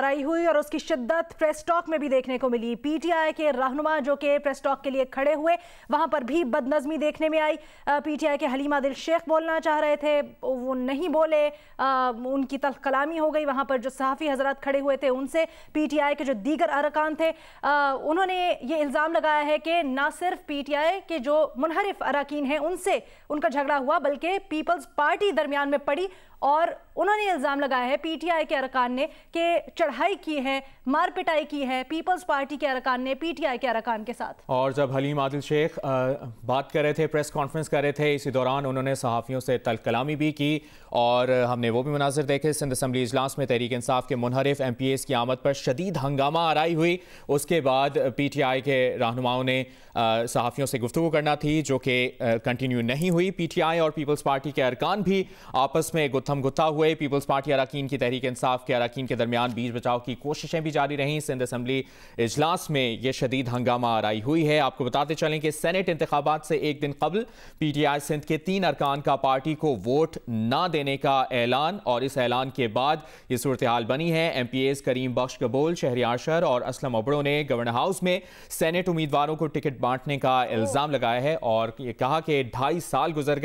कार्रवाई हुई और उसकी शिद्दत प्रेस टॉक में भी देखने को मिली पीटीआई के रहनुमा जो के प्रेस टॉक के लिए खड़े हुए वहां पर भी बदनजमी देखने में आई पीटीआई के हलीमा दिल शेख बोलना चाह रहे थे वो नहीं बोले आ, उनकी तल कलामी हो गई वहाँ पर जो सहाफ़ी हजरात खड़े हुए थे उनसे पीटीआई के जो दीगर अरकान थे आ, उन्होंने ये इल्ज़ाम लगाया है कि ना सिर्फ पीटीआई के जो मुनहरफ अरकान हैं उनसे उनका झगड़ा हुआ बल्कि पीपल्स पार्टी दरमियान में पड़ी और उन्होंने इल्ज़ाम लगाया है पीटीआई के अरकान ने कि चढ़ाई की है मार पिटाई की है पीपल्स पार्टी के अरकान ने पीटीआई के अरकान के साथ और जब हलीम आदिल शेख आ, बात कर रहे थे प्रेस कॉन्फ्रेंस कर रहे थे इसी दौरान उन्होंने सहाफ़ियों से तल कलामी भी की और हमने वो भी मनाजिर देखे सिंध असम्बली इजलास में तहरीक इंसाफ के मुनहरफ एम पी एस की आमद पर शदीद हंगामा आरई हुई उसके बाद पी टी आई के रहनुमाओं ने सहाफ़ियों से गुफ्तु करना थी जो कि कंटिन्यू नहीं हुई पी टी आई और पीपल्स पार्टी के अरकान भी आपस में गुत्थम गुत्था हुए पीपल्स पार्टी अरकान की तहरीक इंसाफ के अरकान के दरमियान बीच बचाव की कोशिशें भी जारी रहीं सिंध असम्बली इजलास में यह शदीद हंगामा आरई हुई है आपको बताते चलें कि सेनेट इंतबात से एक दिन कबल पी टी आई सिंध के तीन अरकान का पार्टी को वोट ना देने का ऐलान और इस ऐलान के बाद ये सूरत हाल बनी है M P S Karim Bakhsh कबोल शहरी आशर और असलम अबड़ो ने गवर्नर हाउस में सेनेट उम्मीदवारों को टिकट बांटने का इल्ज़ाम लगाया है और ये कहा कि ढाई साल गुजर